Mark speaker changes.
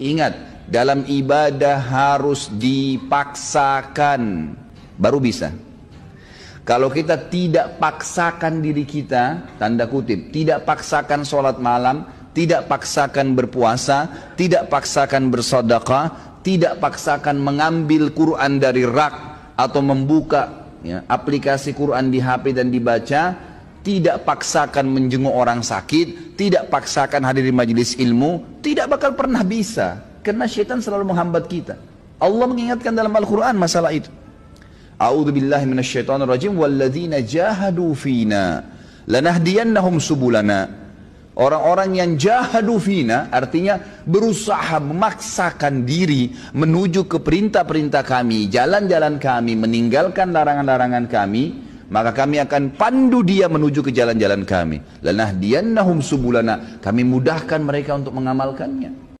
Speaker 1: Ingat, dalam ibadah harus dipaksakan, baru bisa. Kalau kita tidak paksakan diri kita, tanda kutip, tidak paksakan sholat malam, tidak paksakan berpuasa, tidak paksakan bersedekah, tidak paksakan mengambil Quran dari rak atau membuka ya, aplikasi Quran di HP dan dibaca, tidak paksakan menjenguk orang sakit, tidak paksakan hadir di majelis ilmu, tidak bakal pernah bisa. Karena syaitan selalu menghambat kita. Allah mengingatkan dalam Al-Quran masalah itu. A'udhu billahi minasyaitanir rajim. Walladzina jahadu fina. Lanahdiyannahum subulana. Orang-orang yang jahadu fina artinya berusaha memaksakan diri menuju ke perintah-perintah kami, jalan-jalan kami, meninggalkan larangan-larangan kami maka kami akan pandu dia menuju ke jalan-jalan kami. nahum subulana, kami mudahkan mereka untuk mengamalkannya.